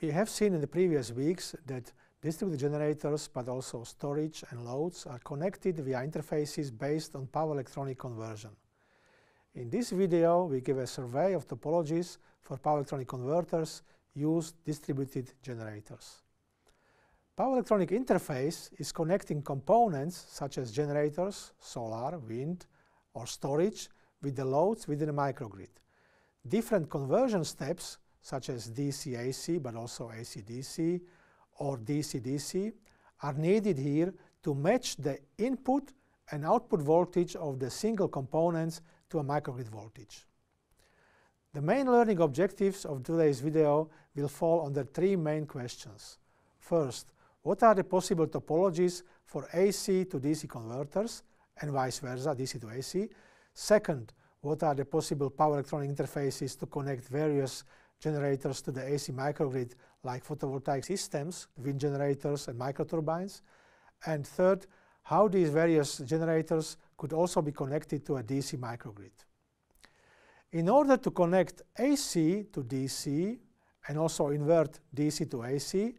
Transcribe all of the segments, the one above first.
we have seen in the previous weeks that distributed generators, but also storage and loads, are connected via interfaces based on power electronic conversion. In this video, we give a survey of topologies for power electronic converters used distributed generators. Power electronic interface is connecting components such as generators, solar, wind, or storage with the loads within a microgrid. Different conversion steps such as DC-AC, but also AC-DC or DC-DC, are needed here to match the input and output voltage of the single components to a microgrid voltage. The main learning objectives of today's video will fall under three main questions. First, what are the possible topologies for AC to DC converters and vice versa, DC to AC? Second, what are the possible power electronic interfaces to connect various generators to the AC microgrid, like photovoltaic systems, wind generators and microturbines. And third, how these various generators could also be connected to a DC microgrid. In order to connect AC to DC and also invert DC to AC,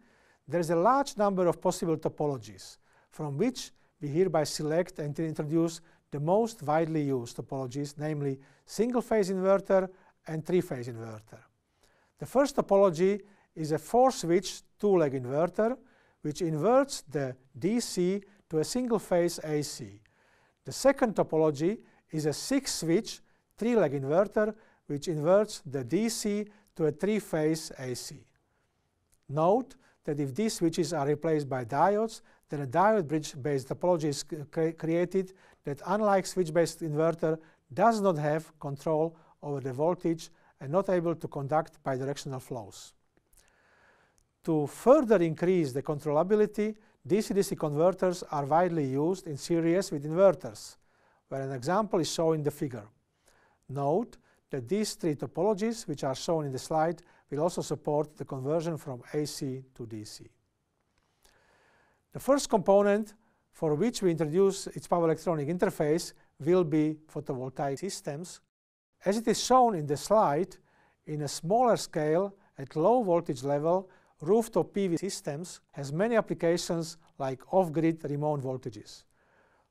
there is a large number of possible topologies from which we hereby select and introduce the most widely used topologies, namely single-phase inverter and three-phase inverter. The first topology is a four-switch two-leg inverter, which inverts the DC to a single-phase AC. The second topology is a six-switch three-leg inverter, which inverts the DC to a three-phase AC. Note that if these switches are replaced by diodes, then a diode bridge-based topology is cre created that, unlike switch-based inverter, does not have control over the voltage and not able to conduct bidirectional flows. To further increase the controllability, DC-DC converters are widely used in series with inverters, where an example is shown in the figure. Note that these three topologies, which are shown in the slide, will also support the conversion from AC to DC. The first component for which we introduce its power electronic interface will be photovoltaic systems as it is shown in the slide, in a smaller scale, at low voltage level, rooftop PV systems has many applications like off-grid remote voltages.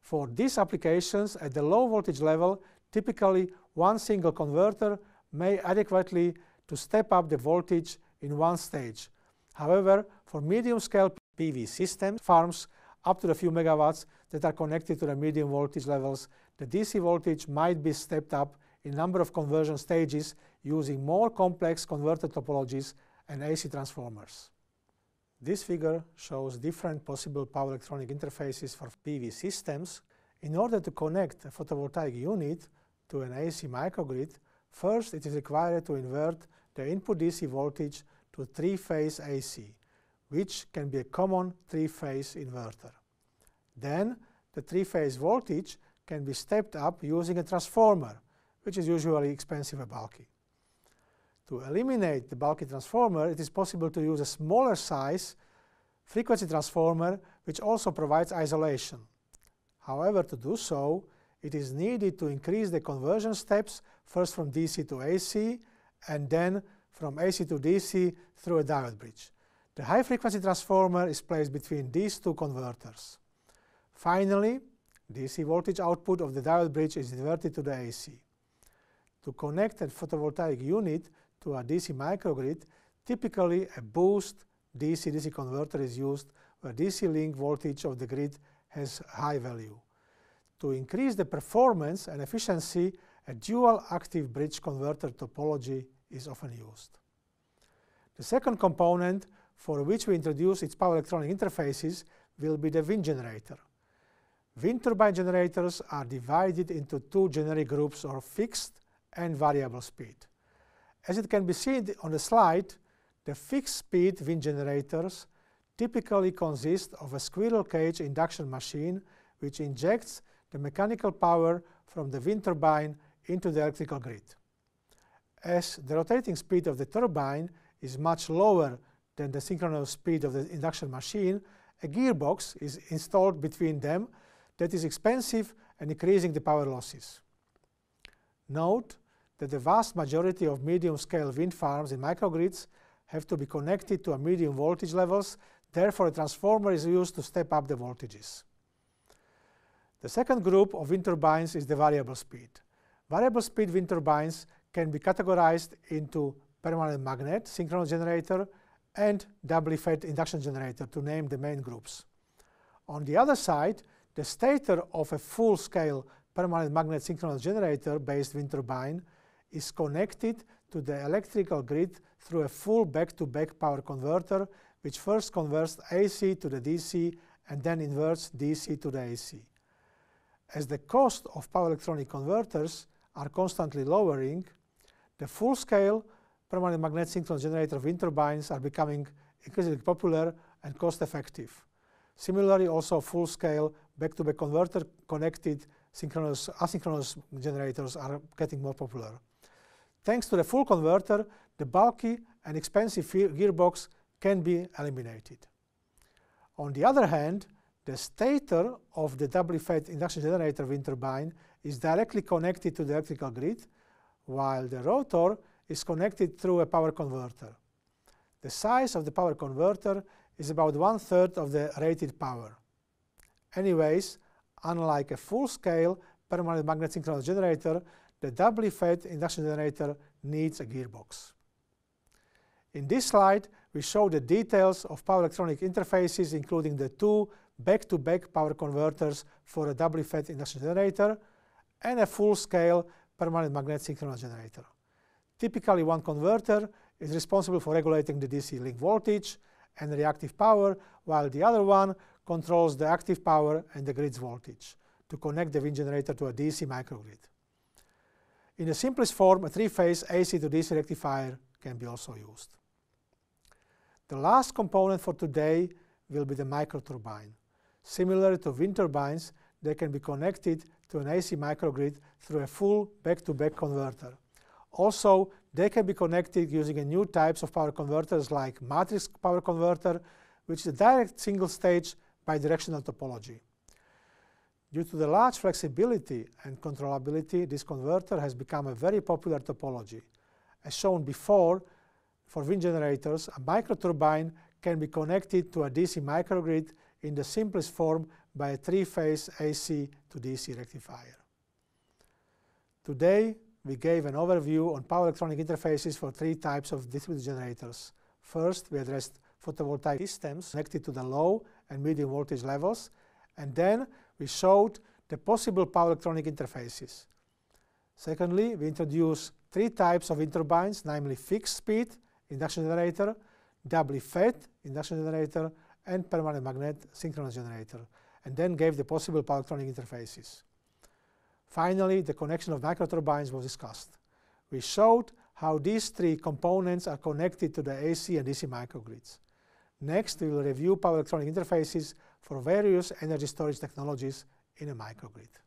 For these applications at the low voltage level, typically one single converter may adequately to step up the voltage in one stage. However, for medium-scale PV systems, farms up to a few megawatts that are connected to the medium voltage levels, the DC voltage might be stepped up in number of conversion stages using more complex converter topologies and AC transformers. This figure shows different possible power electronic interfaces for PV systems. In order to connect a photovoltaic unit to an AC microgrid, first it is required to invert the input DC voltage to three-phase AC, which can be a common three-phase inverter. Then the three-phase voltage can be stepped up using a transformer which is usually expensive and bulky. To eliminate the bulky transformer, it is possible to use a smaller size frequency transformer, which also provides isolation. However, to do so, it is needed to increase the conversion steps, first from DC to AC, and then from AC to DC through a diode bridge. The high-frequency transformer is placed between these two converters. Finally, DC voltage output of the diode bridge is diverted to the AC to connect a photovoltaic unit to a DC microgrid, typically a boost DC-DC converter is used where DC link voltage of the grid has high value. To increase the performance and efficiency, a dual active bridge converter topology is often used. The second component for which we introduce its power electronic interfaces will be the wind generator. Wind turbine generators are divided into two generic groups or fixed and variable speed. As it can be seen on the slide, the fixed speed wind generators typically consist of a squirrel cage induction machine which injects the mechanical power from the wind turbine into the electrical grid. As the rotating speed of the turbine is much lower than the synchronous speed of the induction machine, a gearbox is installed between them that is expensive and increasing the power losses. Note that the vast majority of medium-scale wind farms in microgrids have to be connected to a medium voltage levels, therefore a transformer is used to step up the voltages. The second group of wind turbines is the variable speed. Variable speed wind turbines can be categorized into permanent magnet, synchronous generator, and doubly fed induction generator, to name the main groups. On the other side, the stator of a full-scale permanent magnet synchronous generator-based wind turbine is connected to the electrical grid through a full back-to-back -back power converter, which first converts AC to the DC and then inverts DC to the AC. As the cost of power electronic converters are constantly lowering, the full-scale permanent magnet synchronous generator wind turbines are becoming increasingly popular and cost-effective. Similarly, also full-scale back-to-back converter connected synchronous, asynchronous generators are getting more popular. Thanks to the full converter, the bulky and expensive gearbox can be eliminated. On the other hand, the stator of the doubly fed induction generator wind turbine is directly connected to the electrical grid, while the rotor is connected through a power converter. The size of the power converter is about one-third of the rated power. Anyways, Unlike a full-scale permanent magnet synchronous generator, the doubly fed induction generator needs a gearbox. In this slide, we show the details of power electronic interfaces, including the two back-to-back -back power converters for a doubly fed induction generator and a full-scale permanent magnet synchronous generator. Typically, one converter is responsible for regulating the DC link voltage and reactive power, while the other one controls the active power and the grid's voltage to connect the wind generator to a DC microgrid. In the simplest form, a three-phase AC to DC rectifier can be also used. The last component for today will be the microturbine. Similar to wind turbines, they can be connected to an AC microgrid through a full back-to-back -back converter. Also, they can be connected using a new types of power converters like matrix power converter, which is a direct single stage bidirectional topology. Due to the large flexibility and controllability, this converter has become a very popular topology. As shown before, for wind generators, a microturbine can be connected to a DC microgrid in the simplest form by a three-phase AC to DC rectifier. Today, we gave an overview on power electronic interfaces for three types of distributed generators. First, we addressed photovoltaic systems connected to the low and medium voltage levels. And then we showed the possible power electronic interfaces. Secondly, we introduced three types of turbines, namely fixed speed induction generator, doubly fed induction generator, and permanent magnet synchronous generator, and then gave the possible power electronic interfaces. Finally, the connection of microturbines was discussed. We showed how these three components are connected to the AC and DC microgrids. Next, we will review power electronic interfaces for various energy storage technologies in a microgrid.